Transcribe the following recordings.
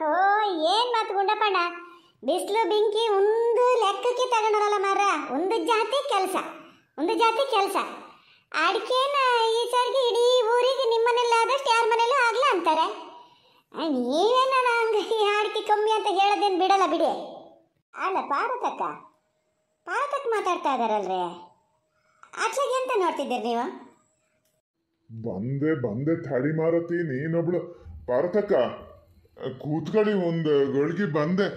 ಹೋ ಏನು ಮತ್ತು ಗುಂಡಪ್ಪಣ್ಣ ಬಿಸಿಲು ಬೆಂಕಿ ಒಂದು ಲೆಕ್ಕಕ್ಕೆ ತಗೊಂಡರಲ್ಲ ಮಾರ ಒಂದು ಜಾತಿ ಕೆಲಸ ಒಂದು ಜಾತಿ ಕೆಲಸ ಅಡಿಕೆನ ಈ ಸಾರಿಗೆ ಇಡೀ ಊರಿಗೆ ನಿಮ್ಮನೆಲ್ಲಾದಷ್ಟು ಯಾರ ಮನೆಯಲ್ಲೂ ಆಗಲ್ಲ ಅಂತಾರೆ ನೀವೇನ ಈ ಅಡಿಕೆ ಕಮ್ಮಿ ಅಂತ ಹೇಳೋದೇನು ಬಿಡಲ್ಲ ಬಿಡಿ ಅಲ್ಲ ಪಾರತಕ್ಕ ಪಾರತಕ್ ಮಾತಾಡ್ತಾ ಇದಾರಲ್ರಿ ಆಚೆಗೆ ಎಂತ ನೋಡ್ತಿದ್ದೀರಿ ನೀವು ಬಂದೆ ಬಂದೆ ತಡಿ ಮಾರತಿ ನೀನೊಬ್ಳು ಪಾರತಕ್ಕ ಕೂತ್ಕೊಳ್ಳಿ ಒಂದು ಗಳಿಗೆ ಬಂದೆ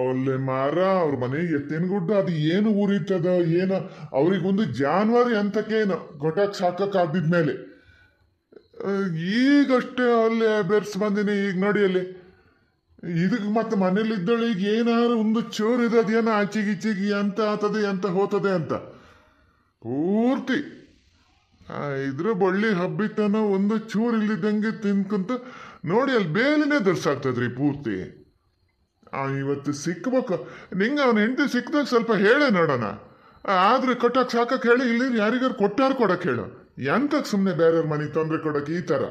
ಅಲ್ಲಿ ಮಾರ ಅವ್ರ ಮನೆಗೆ ಎತ್ತಿನ ಗುಡ್ಡ ಅದು ಏನು ಉರಿತದ ಏನು ಒಂದು ಜಾನುವಾರಿ ಅಂತಕ್ಕೇನು ಗೊಟಕ್ ಸಾಕಾಗ್ದಿದ ಮೇಲೆ ಈಗಷ್ಟೇ ಅಲ್ಲೇ ಬೆರ್ಸ್ ಬಂದಿನಿ ಈಗ ನೋಡಿ ಅಲ್ಲಿ ಇದಕ್ಕೆ ಮತ್ತೆ ಈಗ ಏನಾರು ಒಂದು ಚೋರ್ ಇದದೇನೋ ಆಚೆಗಿಚೆಗಿ ಅಂತ ಆತದೆ ಅಂತ ಹೋತದೆ ಅಂತ ಪೂರ್ತಿ ಇದ್ರ ಬಳ್ಳಿ ಹಬ್ಬಿತನ ಒಂದು ಚೂರು ಇಲ್ಲಿದ್ದಂಗೆ ತಿನ್ಕೊಂತ ನೋಡಿ ಅಲ್ಲಿ ಬೇಲಿನೇ ದರ್ಸಾಗ್ತದ್ರಿ ಪೂರ್ತಿ ಆ ಇವತ್ತು ಸಿಕ್ಬೇಕು ನಿಂಗೆ ಅವನ ಹೆಂಡತಿ ಸಿಕ್ಕಿದಾಗ ಸ್ವಲ್ಪ ಹೇಳೆ ನೋಡೋಣ ಆದರೆ ಕಟ್ಟಕ್ಕೆ ಸಾಕಕ್ಕೆ ಹೇಳಿ ಇಲ್ಲಿ ಯಾರಿಗಾರು ಕೊಟ್ಟಾರು ಕೊಡಕ್ಕೆ ಹೇಳು ಎಂತಕ್ಕೆ ಸುಮ್ಮನೆ ಬೇರೆಯವ್ರ ಮನೆಗೆ ತೊಂದರೆ ಕೊಡೋಕೆ ಈ ಥರ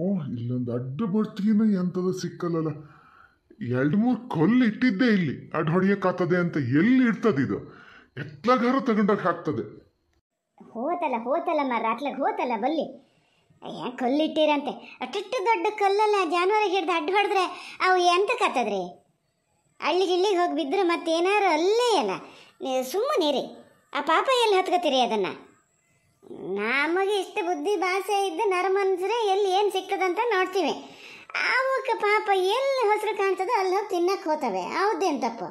ಓ ಇಲ್ಲೊಂದು ಅಡ್ಡ ಬರ್ತೀನೋ ಎಂತದ ಸಿಕ್ಕಲ್ಲ ಎರಡು ಮೂರು ಕೊಲ್ಲಿ ಇಟ್ಟಿದ್ದೆ ಇಲ್ಲಿ ಅಡ್ ಆತದೆ ಅಂತ ಎಲ್ಲಿ ಇಡ್ತದಿದು ಎತ್ಲಾಗಾರು ತಗೊಂಡಾಗ ಹಾಕ್ತದೆ ಹೋತಲ್ಲ ಹೋತಲ್ಲಮ್ಮ ರಾತ್ಲಾಗ ಹೋತಲ್ಲ ಬಲ್ಲಿ ಅಯ್ಯ ಕಲ್ಲಿಟ್ಟಿರಂತೆ ಅಷ್ಟು ದೊಡ್ಡ ಕಲ್ಲಲ್ಲ ಜಾನುವಾರಿಗೆ ಹಿಡ್ದು ಅಡ್ಡ ಹೊಡೆದ್ರೆ ಅವು ಎಂತ ಕತ್ತದ್ರಿ ಹಳ್ಳಿಗೆ ಇಲ್ಲಿಗೆ ಹೋಗಿ ಬಿದ್ದರೆ ಮತ್ತೇನಾರು ಅಲ್ಲೇ ಅಲ್ಲ ಸುಮ್ಮನೆ ರೀ ಆ ಪಾಪ ಎಲ್ಲಿ ಹತ್ಕೋತೀರಿ ಅದನ್ನು ನಮಗೆ ಇಷ್ಟು ಬುದ್ಧಿ ಭಾಷೆ ಇದ್ದ ನರಮನ್ಸ್ರೆ ಎಲ್ಲಿ ಏನು ಸಿಕ್ತದಂತ ನೋಡ್ತೀವಿ ಅವಕ್ಕೆ ಪಾಪ ಎಲ್ಲಿ ಹೊಸರು ಕಾಣ್ತದೋ ಅಲ್ಲಿ ಹೋಗಿ ತಿನ್ನಕ್ಕೆ ಹೋತವೆ ಹೌದೇನು ತಪ್ಪು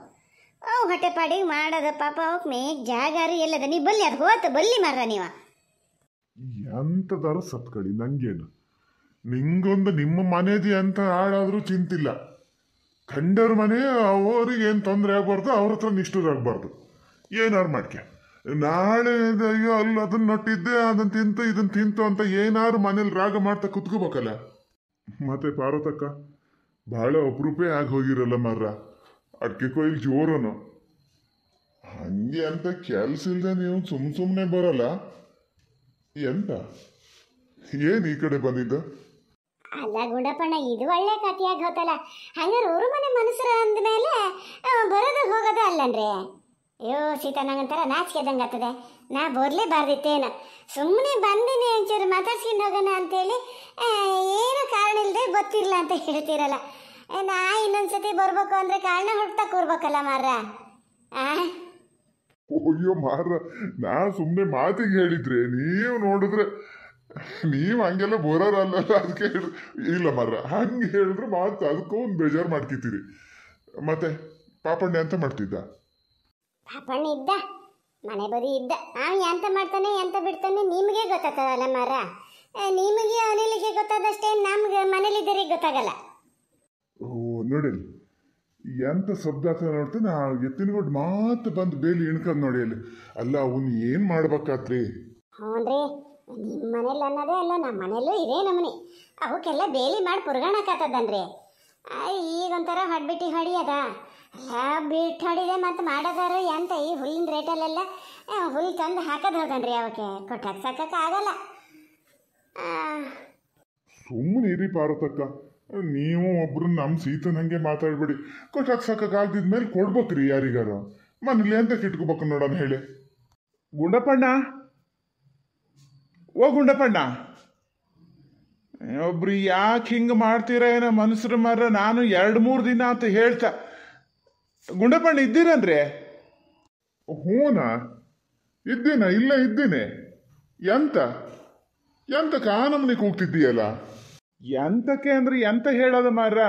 ಅವು ಹೊಟ್ಟೆ ಮಾಡದ ಪಾಪ ಅವಕ್ಕೆ ಮೇಗ್ ಜಾಗಾರಿ ಎಲ್ಲದ ನೀ ಬಲ್ಲಿ ಅದು ಹೋತ ಬಲ್ಲಿ ಮಾರ ನೀವ ಎಂತದಾರ ಸತ್ಕಡಿ ನಂಗೇನು ನಿಂಗೊಂದು ನಿಮ್ಮ ಮನೆದಿ ಅಂತ ಹಾಡಾದ್ರೂ ಚಿಂತಿಲ್ಲ ಕಂಡವ್ರ ಮನೆ ಅವ್ರಿಗೆ ಏನು ತೊಂದರೆ ಆಗಬಾರ್ದು ಅವ್ರ ಹತ್ರ ನಿಷ್ಠುರಾಗಬಾರ್ದು ಏನಾರು ಮಾಡ್ಕೆ ನಾಳೆ ಅಯ್ಯೋ ಅಲ್ಲಿ ಅದನ್ನ ನಟ್ಟಿದ್ದೆ ಅದನ್ನ ತಿಂತು ಇದನ್ನ ತಿಂತು ಅಂತ ಏನಾರು ಮನೇಲಿ ರಾಗ ಮಾಡ್ತಾ ಕುತ್ಕೋಬೇಕಲ್ಲ ಮತ್ತೆ ಪಾರ್ವತಕ್ಕ ಬಹಳ ಅಪರೂಪೇ ಆಗಿ ಹೋಗಿರಲ್ಲ ಮಾರ್ರ ಅಡಿಕೆ ಕೊಯ್ಲು ಜೋರನು ಹಂಗೆ ಅಂತ ಕೆಲ್ಸ ಇಲ್ಲದೆ ನೀವು ಸುಮ್ಮ ಸುಮ್ಮನೆ ಬರಲ್ಲ ಎಂತ ಏನು ಈ ಕಡೆ ಬಂದಿದ್ದ ಅಲ್ಲ ಗುಂಡಪ್ಪಣ್ಣ ಇದು ಒಳ್ಳೆ ಕಥೆಯಾಗಿ ಹೋತಲ್ಲ ಹಂಗಾರೆ ಊರು ಮನೆ ಮನಸ್ಸರ ಅಂದಮೇಲೆ ಬರೋದು ಹೋಗೋದು ಅಲ್ಲನ್ರಿ ಅಯ್ಯೋ ಸೀತಾ ನಂಗಂತರ ನಾಚಿಕೆದಂಗೆ ಆಗ್ತದೆ ನಾ ಬರ್ಲೇಬಾರ್ದಿತ್ತೇನು ಸುಮ್ಮನೆ ಬಂದಿನಿ ಒಂಚೂರು ಮಾತಾಡ್ಸ್ಕೊಂಡು ಹೋಗೋಣ ಅಂತೇಳಿ ಏನು ಕಾರಣ ಇಲ್ಲದೆ ಗೊತ್ತಿರಲ್ಲ ಅಂತ ಹೇಳ್ತಿರಲ್ಲ ನಾ ಇನ್ನೊಂದ್ಸತಿ ಬರ್ಬೇಕು ಅಂದ್ರೆ ಕಾರಣ ಹುಡ್ತಾ ಕೂರ್ಬೇಕಲ್ಲ ಮಾರ ಅಯ್ಯೋ ಮಾರ ನಾ ಸುಮ್ಮನೆ ಮಾತಿಗೆ ಹೇಳಿದ್ರೆ ನೀವು ನೋಡಿದ್ರೆ ನೀವು ಹಂಗೆಲ್ಲ ಅಂತ ಅದಕ್ಕೆ ಇಲ್ಲ ಮಾರ ಹಂಗೆ ಹೇಳಿದ್ರೆ ಮಾತು ಅದಕ್ಕೂ ಒಂದು ಬೇಜಾರು ಮಾಡ್ಕಿತೀರಿ ಮತ್ತೆ ಪಾಪಣ್ಣೆ ಅಂತ ಮಾಡ್ತಿದ್ದ ಪಾಪಣ್ಣ ಇದ್ದ ಮನೆ ಬದಿ ಇದ್ದ ಅವ್ನು ಎಂತ ಮಾಡ್ತಾನೆ ಎಂತ ಬಿಡ್ತಾನೆ ನಿಮಗೆ ಗೊತ್ತಾಗ್ತದಲ್ಲ ಮಾರ ನಿಮಗೆ ಅನಿಲಿಗೆ ಗೊತ್ತಾದಷ್ಟೇ ನಮ್ಗೆ ಮನೇಲಿದ್ದರಿಗೆ ಗೊತ್ತಾಗಲ್ಲ ನೋಡಿಲ್ಲಿ ಎಂತ ಶಬ್ದ ಆಗ್ತದೆ ನೋಡ್ತೀನಿ ಆ ಎತ್ತಿನಗುಡ್ ಮಾತು ಬಂದು ಬೇಲಿ ಇಣ್ಕಂದ್ ನೋಡಿ ಅಲ್ಲಿ ಅಲ್ಲ ಅವನ್ ಏನು ಮಾಡ್ಬೇಕಾತ್ರಿ ರೀ ನಿಮ್ಮ ಮನೇಲಿ ಅನ್ನೋದೇ ಅಲ್ಲ ನಮ್ಮ ಮನೇಲೂ ಇದೇ ನಮ್ಮನೆ ಅವಕ್ಕೆಲ್ಲ ಬೇಲಿ ಮಾಡಿ ಪುರ್ಗಾಣಕ್ಕಾತದನ್ರಿ ಈಗೊಂಥರ ಹಾಡಿ ಹಡಿಯದ ಅಲ್ಲ ಬಿಟ್ಟು ಹಡಿದೆ ಮತ್ತು ಮಾಡೋದಾರ ಎಂತ ಈ ಹುಲ್ಲಿನ ರೇಟಲ್ಲೆಲ್ಲ ಹುಲ್ ತಂದು ಹಾಕೋದು ಹೋಗನ್ರಿ ಅವಕ್ಕೆ ಆಗಲ್ಲ ಹಾಕ್ಸೋಕ್ಕಾಗಲ್ಲ ಸುಮ್ಮನೆ ಇರಿ ಪಾರತಕ್ಕ ನೀವು ಒಬ್ರು ನಮ್ಮ ಸೀತನ ಹಂಗೆ ಮಾತಾಡ್ಬೇಡಿ ಸಾಕ ಕಾಲ್ದಿದ ಮೇಲೆ ಕೊಡ್ಬೇಕ್ರಿ ಯಾರಿಗಾರು ಮನೇಲಿ ಅಂತ ಕಿಟ್ಕೋಬೇಕು ನೋಡೋಣ ಹೇಳಿ ಗುಂಡಪ್ಪಣ್ಣ ಓ ಗುಂಡಪ್ಪಣ್ಣ ಒಬ್ರು ಯಾಕೆ ಹಿಂಗೆ ಮಾಡ್ತೀರ ಏನೋ ಮನುಷ್ಯರ ಮರ ನಾನು ಎರಡು ಮೂರು ದಿನ ಅಂತ ಹೇಳ್ತಾ ಗುಂಡಪ್ಪಣ್ಣ ಇದ್ದೀರಂದ್ರೆ ಹೂನಾ ಇದ್ದೀನ ಇಲ್ಲ ಇದ್ದೀನಿ ಎಂತ ಎಂತ ಕಾನಮನೆ ಹೋಗ್ತಿದ್ದೀಯಲ್ಲ ಎಂತಕ್ಕೆ ಅಂದ್ರೆ ಎಂತ ಹೇಳೋದು ಮಾರ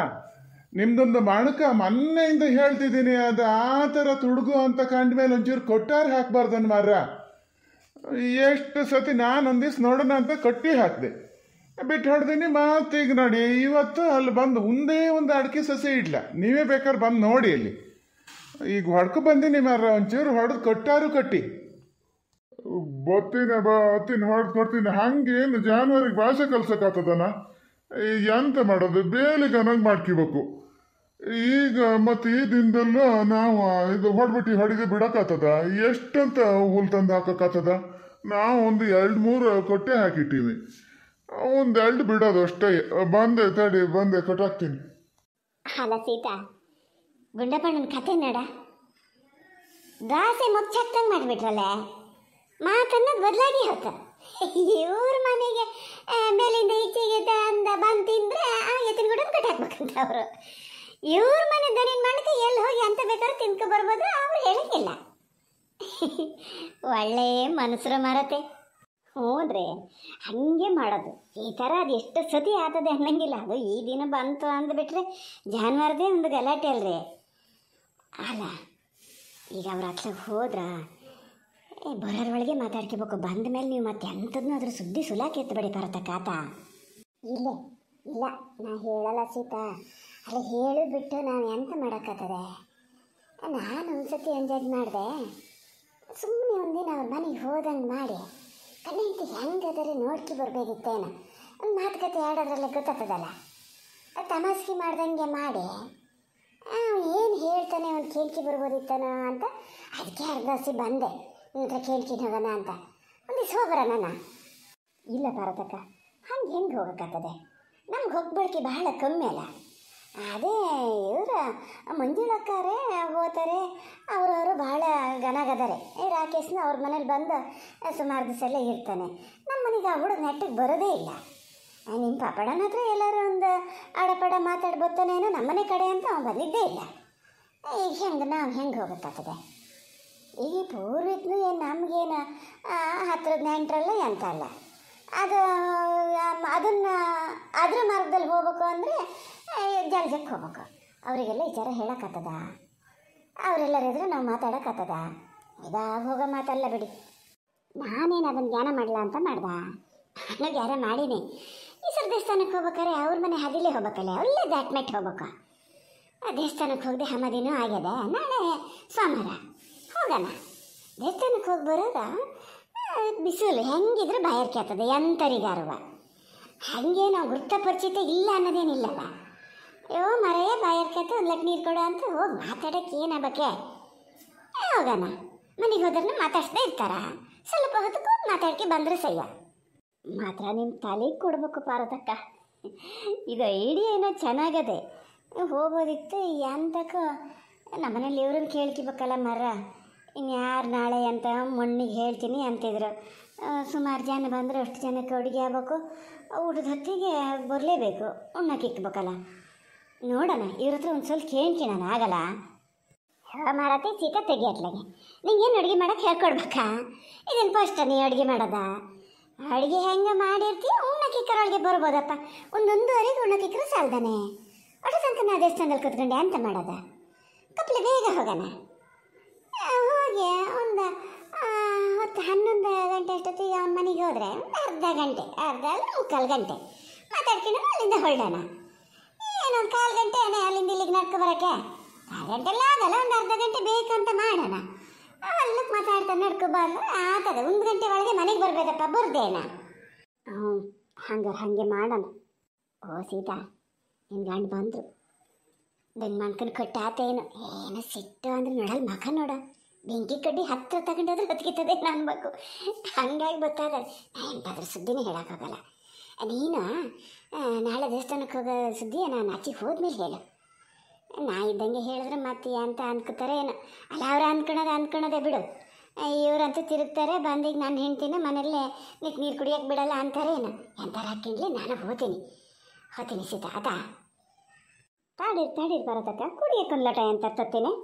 ನಿಮ್ದೊಂದು ಮಣಕ ಮೊನ್ನೆಯಿಂದ ಹೇಳ್ತಿದ್ದೀನಿ ಅದು ಆ ಥರ ತುಡುಗು ಅಂತ ಕಂಡ್ಮೇಲೆ ಒಂಚೂರು ಕೊಟ್ಟಾರು ಹಾಕ್ಬಾರ್ದನ್ ಮಾರ ಎಷ್ಟು ಸತಿ ನಾನು ಒಂದಿವ್ಸ ನೋಡೋಣ ಅಂತ ಕಟ್ಟಿ ಹಾಕಿದೆ ಬಿಟ್ಟು ಹೊಡ್ದೀನಿ ಮಾತೀಗ ನೋಡಿ ಇವತ್ತು ಅಲ್ಲಿ ಬಂದು ಒಂದೇ ಒಂದು ಅಡಿಕೆ ಸಸಿ ಇಡ್ಲ ನೀವೇ ಬೇಕಾದ್ರೆ ಬಂದು ನೋಡಿ ಅಲ್ಲಿ ಈಗ ಹೊಡ್ಕೊ ಬಂದೀನಿ ಮಾರ ಒಂಚೂರು ಹೊಡೆದು ಕೊಟ್ಟಾರು ಕಟ್ಟಿ ಬತ್ತಿನ ಬತ್ತಿನ ಹೊಡೆದು ಕೊಡ್ತೀನಿ ಹಂಗೇನು ಜಾನುವಾರಿಗೆ ಭಾಷೆ ಕಲ್ಸಕ್ಕಾಗ್ತದನ ಎಂತ ಮಾಡೋದು ಬೇಲಿ ಕನಾಗ್ ಮಾಡ್ಕಿಬೇಕು ಈಗ ಮತ್ತೆ ಈ ದಿನದಲ್ಲೂ ನಾವು ಇದು ಹೊಡ್ಬಿಟ್ಟು ಹೊಡಿದು ಬಿಡೋಕ್ಕಾಗ್ತದ ಎಷ್ಟಂತ ಹುಲ್ ತಂದು ಹಾಕೋಕ್ಕಾಗ್ತದ ನಾವು ಒಂದು ಎರಡು ಮೂರು ಕೊಟ್ಟೆ ಹಾಕಿಟ್ಟೀವಿ ಒಂದು ಎರಡು ಬಿಡೋದು ಅಷ್ಟೇ ಬಂದೆ ತಡಿ ಬಂದೆ ಕೊಟ್ಟಾಕ್ತೀನಿ ಅಲ್ಲ ಸೀತಾ ಗುಂಡಪ್ಪಣ್ಣನ ಕತೆ ನೋಡ ದಾಸೆ ಮುಚ್ಚಾಕ್ತಂಗೆ ಮಾಡಿಬಿಟ್ರಲ್ಲ ಮಾತನ್ನ ಬದಲಾಗಿ ಹೋಗ್ತಾರೆ ಇವ್ರ ಮನೆಗೆ ಮೇಲಿಂದ ಈಚೆಗೆ ತಂದ ಬಂದು ತಿಂದ್ರೆ ಆ ಎತ್ತಿನ ಗುಡ ಹಾಕ್ಬೇಕಂತ ಅವರು ಇವ್ರ ಮನೆ ದನಿನ ಮಣ್ಣಕ್ಕೆ ಎಲ್ಲಿ ಹೋಗಿ ಅಂತ ಬೇಕಾದ್ರೆ ತಿನ್ಕೊ ಬರ್ಬೋದು ಅವ್ರು ಹೇಳಿಲ್ಲ ಒಳ್ಳೆ ಮನಸ್ಸರು ಮಾರತ್ತೆ ಹೋದ್ರೆ ಹಾಗೆ ಮಾಡೋದು ಈ ಥರ ಅದು ಎಷ್ಟು ಸತಿ ಆಗ್ತದೆ ಅನ್ನಂಗಿಲ್ಲ ಅದು ಈ ದಿನ ಬಂತು ಅಂದ್ಬಿಟ್ರೆ ಜಾನುವಾರದೇ ಒಂದು ಗಲಾಟೆ ಅಲ್ರಿ ಅಲ್ಲ ಈಗ ಅವ್ರ ಹತ್ರ ಹೋದ್ರಾ ಏ ಬರೋರೊಳಗೆ ಮಾತಾಡ್ಕೋಬೇಕು ಬಂದ ಮೇಲೆ ನೀವು ಮತ್ತೆ ಎಂಥದ್ನೂ ಅದ್ರ ಸುದ್ದಿ ಸುಲಾಕಿ ಎತ್ತಬೇಡಿ ಪರತ ಕಾತ ಇಲ್ಲ ಇಲ್ಲ ನಾ ಹೇಳಲ್ಲ ಸೀತಾ ಅಲ್ಲಿ ಬಿಟ್ಟು ನಾವು ಎಂತ ಮಾಡೋಕ್ಕಾಗ್ತದೆ ನಾನು ಒಂದ್ಸತಿ ಎಂಜಾಯ್ ಮಾಡಿದೆ ಸುಮ್ಮನೆ ಒಂದಿನ ಅವ್ರ ಮನೆಗೆ ಹೋದಂಗೆ ಮಾಡಿ ಹೆಂಗೆ ಹೆಂಗದರೆ ನೋಡ್ಕಿ ಬರ್ಬೇಕಿತ್ತೇನು ಒಂದು ಮಾತುಕತೆ ಆಡೋದ್ರಲ್ಲೇ ಗೊತ್ತಾಗ್ತದಲ್ಲ ತಮಾಸ್ಕಿ ಮಾಡ್ದಂಗೆ ಮಾಡಿ ಏನು ಹೇಳ್ತಾನೆ ಅವ್ನು ಕೇಳ್ಕಿ ಬರ್ಬೋದಿತ್ತೇನೋ ಅಂತ ಅದಕ್ಕೆ ಅರ್ಧಸಿ ಬಂದೆ ನಿಂತ್ರ ಕೇಳ್ತೀನಿ ಹೋಗೋಣ ಅಂತ ಒಂದಿವ್ಸ ನಾನು ಇಲ್ಲ ಭಾರತಕ್ಕ ಹಂಗೆ ಹೆಂಗೆ ಹೋಗೋಕ್ಕಾಗ್ತದೆ ನಮ್ಗೆ ಹೋಗ್ಬಳ್ಕೆ ಬಹಳ ಕಮ್ಮಿ ಅಲ್ಲ ಅದೇ ಇವರು ಮಂಜುಳಕ್ಕಾರೆ ಹೋಗ್ತಾರೆ ಅವರವರು ಭಾಳ ಗಣಗದಾರೆ ರಾಕೇಶ್ನ ಅವ್ರ ಮನೇಲಿ ಬಂದು ಸುಮಾರು ದಿವಸ ಎಲ್ಲ ಇರ್ತಾನೆ ನಮ್ಮ ಮನೆಗೆ ಆ ಹುಡುಗ ನೆಟ್ಟಿಗೆ ಬರೋದೇ ಇಲ್ಲ ನಿಮ್ಮ ಪಾಪಡನ ಹತ್ರ ಎಲ್ಲರೂ ಒಂದು ಆಡಪಾಡ ಮಾತಾಡ್ಬೋತಾನೇನೋ ನಮ್ಮನೆ ಕಡೆ ಅಂತ ಅವ್ನು ಬಂದಿದ್ದೇ ಇಲ್ಲ ಈಗ ಹೆಂಗೆ ನಾವು ಹೆಂಗೆ ಹೋಗೋಕ್ಕಾಗ್ತದೆ ಈ ಪೂರ್ವಿಕ್ನು ಏನು ನಮಗೇನು ಹತ್ರದ ನೆಂಟರಲ್ಲ ಎಂತಲ್ಲ ಅದು ಅದನ್ನು ಅದ್ರ ಮಾರ್ಗದಲ್ಲಿ ಹೋಗ್ಬೇಕು ಅಂದರೆ ಜಲ್ಜಕ್ಕೆ ಹೋಗ್ಬೇಕು ಅವರಿಗೆಲ್ಲ ವಿಚಾರ ಹೇಳೋಕ್ಕತ್ತದ ಅವರೆಲ್ಲರಿದ್ರೆ ನಾವು ಮಾತಾಡೋಕ್ಕತ್ತದ ಇದಾಗ ಹೋಗೋ ಮಾತಲ್ಲ ಬಿಡಿ ನಾನೇನು ಅದನ್ನು ಧ್ಯಾನ ಮಾಡಲ್ಲ ಅಂತ ಮಾಡ್ದ ನಾನು ಯಾರೋ ಮಾಡೀನಿ ಈ ಸರ್ ದೇವಸ್ಥಾನಕ್ಕೆ ಹೋಗ್ಬೇಕಾರೆ ಅವ್ರ ಮನೆ ಹದಿಲೇ ಹೋಗ್ಬೇಕಲ್ಲ ಅಲ್ಲೇ ದಾಟ್ಮೆಟ್ ಹೋಗ್ಬೇಕು ಆ ದೇವಸ್ಥಾನಕ್ಕೆ ಹೋಗದೆ ಹಮದಿನೂ ಆಗ್ಯದ ನಾಳೆ ಸೋಮವಾರ ಹೋಗೋಣ ದೇವಸ್ಥಾನಕ್ಕೆ ಹೋಗಿ ಬರೋದ ಬಿಸಿಲು ಹೆಂಗಿದ್ರೆ ಬಾಯರ್ಕೆ ಆಗ್ತದೆ ಎಂತರಿಗಾರವ ಹಾಗೆ ನಾವು ವೃತ್ತ ಪರಿಚಿತ ಇಲ್ಲ ಅನ್ನೋದೇನಿಲ್ಲಲ್ಲ ಅಯ್ಯೋ ಮರೆಯೇ ಬಾಯರ್ಕೈತೆ ಒಂದು ಲಟ್ ನೀರು ಕೊಡು ಅಂತ ಹೋಗಿ ಮಾತಾಡಕ್ಕೆ ಬಗ್ಗೆ ಹೋಗೋಣ ಮನೆಗೆ ಹೋದ್ರೂ ಮಾತಾಡ್ಸ್ದೇ ಇರ್ತಾರ ಸ್ವಲ್ಪ ಹೊತ್ತು ಕೂತು ಮಾತಾಡ್ಕೆ ಬಂದರೆ ಸಯ್ಯ ಮಾತ್ರ ನಿಮ್ಮ ತಲೆಗೆ ಕೊಡಬೇಕು ಪಾರದಕ್ಕ ಇದು ಐಡಿಯಾ ಏನೋ ಚೆನ್ನಾಗದೆ ಹೋಗೋದಿತ್ತು ಎಂತಕ್ಕೋ ನಮ್ಮನೇಲಿ ಇವ್ರನ್ನ ಕೇಳ್ಕಿಬೇಕಲ್ಲ ಮರ ಇನ್ಯಾರು ನಾಳೆ ಅಂತ ಮಣ್ಣಿಗೆ ಹೇಳ್ತೀನಿ ಅಂತಿದ್ರು ಸುಮಾರು ಜನ ಬಂದರೆ ಅಷ್ಟು ಜನಕ್ಕೆ ಅಡುಗೆ ಆಗ್ಬೇಕು ಊಟದ ಹೊತ್ತಿಗೆ ಬರಲೇಬೇಕು ಉಣ್ಣಕ್ಕೆ ಇಕ್ಬೇಕಲ್ಲ ನೋಡೋಣ ಇವ್ರ ಹತ್ರ ಒಂದು ಸ್ವಲ್ಪ ನಾನು ಆಗಲ್ಲ ಮಾರತಿ ಸೀತಾ ತೆಗಿಯತ್ಲಾಗೆ ಏನು ಅಡುಗೆ ಮಾಡೋಕ್ಕೆ ಹೇಳ್ಕೊಡ್ಬೇಕಾ ಇದೇನು ಫಸ್ಟ್ ನೀ ಅಡುಗೆ ಮಾಡೋದ ಅಡುಗೆ ಹೆಂಗೆ ಮಾಡಿರ್ತೀಯ ಉಣ್ಣಕ್ಕಿಕ್ಕರೊಳಗೆ ಬರ್ಬೋದಪ್ಪ ಒಂದೊಂದುವರೆಗೆ ಉಣ್ಣಕ್ಕಿಕ್ಕರು ಸಾಲ್ದಾನೆ ಅಷ್ಟು ತನಕ ನಾ ದೇವಸ್ಥಾನದಲ್ಲಿ ಕೂತ್ಕೊಂಡೆ ಅಂತ ಮಾಡೋದ ಕಪ್ಲೆ ಬೇಗ ಹೋಗೋಣ ಹೋಗಿ ಒಂದು ಹೊತ್ತು ಹನ್ನೊಂದು ಗಂಟೆ ಅಷ್ಟೊತ್ತಿಗೆ ಅವ್ನ ಮನೆಗೆ ಹೋದರೆ ಅರ್ಧ ಗಂಟೆ ಅರ್ಧ ಮುಕ್ಕಾಲು ಗಂಟೆ ಮಾತಾಡ್ಕೊಂಡು ಅಲ್ಲಿಂದ ಹೊರಡೋಣ ಒಂದು ಕಾಲು ಗಂಟೆ ಅಲ್ಲಿಂದ ಇಲ್ಲಿಗೆ ನಡ್ಕೊ ಬರೋಕ್ಕೆ ಕಾಲು ಗಂಟೆಲ್ಲ ಆಗಲ್ಲ ಒಂದು ಅರ್ಧ ಗಂಟೆ ಬೇಕಂತ ಮಾಡೋಣ ಅಲ್ಲಿ ಮಾತಾಡ್ತಾ ನಡ್ಕೊ ಬಂದ್ರೆ ಆಗ್ತದೆ ಒಂದು ಗಂಟೆ ಒಳಗೆ ಮನೆಗೆ ಬರಬೇಕಪ್ಪ ಬರ್ದೇನ ಹ್ಞೂ ಹಂಗಾರೆ ಹಾಗೆ ಮಾಡೋಣ ಓ ಸೀತಾ ನಿನ್ನ ಗಂಡು ಬಂದರು ಬೆನ್ ಮನ್ಕನ್ ಕಟ್ಟಾತ ಏನು ಏನೋ ಸಿಟ್ಟು ಅಂದ್ರೆ ನೋಡಲ್ ಮಗ ನೋಡ ಬೆಂಕಿ ಕಡ್ಡಿ ಹತ್ತಿರ ತಗೊಂಡಾದ್ರೆ ಹೊತ್ತಿಗಿತ್ತದೆ ಅನ್ಬೇಕು ಹಂಗಾಗಿ ಗೊತ್ತಾದ ಎಂಟಾದ್ರೂ ಸುದ್ದಿನೇ ಹೇಳೋಕ್ಕಾಗಲ್ಲ ನೀನು ನಾಳೆ ದೇವಸ್ಥಾನಕ್ಕೆ ಹೋಗೋ ಸುದ್ದಿ ನಾನು ಆಚೆಗೆ ಹೋದ್ಮೇಲೆ ಹೇಳು ನಾ ಇದ್ದಂಗೆ ಹೇಳಿದ್ರೆ ಮತ್ತೆ ಅಂತ ಅನ್ಕೋತಾರೆ ಏನು ಅಲ್ಲ ಅವ್ರು ಅಂದ್ಕೊಳೋದು ಅಂದ್ಕೊಳೋದೇ ಬಿಡು ಇವರಂತೂ ತಿರುಗ್ತಾರೆ ಬಂದಿಗೆ ನಾನು ಹೆಂಡ್ತೀನಿ ಮನೆಯಲ್ಲೇ ನೀಕ್ ನೀರು ಕುಡಿಯೋಕೆ ಬಿಡಲ್ಲ ಅಂತಾರೆ ಏನು ಎಂತಾರೆ ಹಾಕಿಂಡ್ಲಿ ನಾನು ಹೋತೀನಿ ಹೋಗ್ತೀನಿ ಸೀತಾ ಆತಾ ತಾಡಿರ್ ತಾಡಿರ್ ಬರತಕ್ಕ ಕುಡಿಯಕ್ಕೆ ಲಟ ಅಂತ ತತ್ತೇನೆ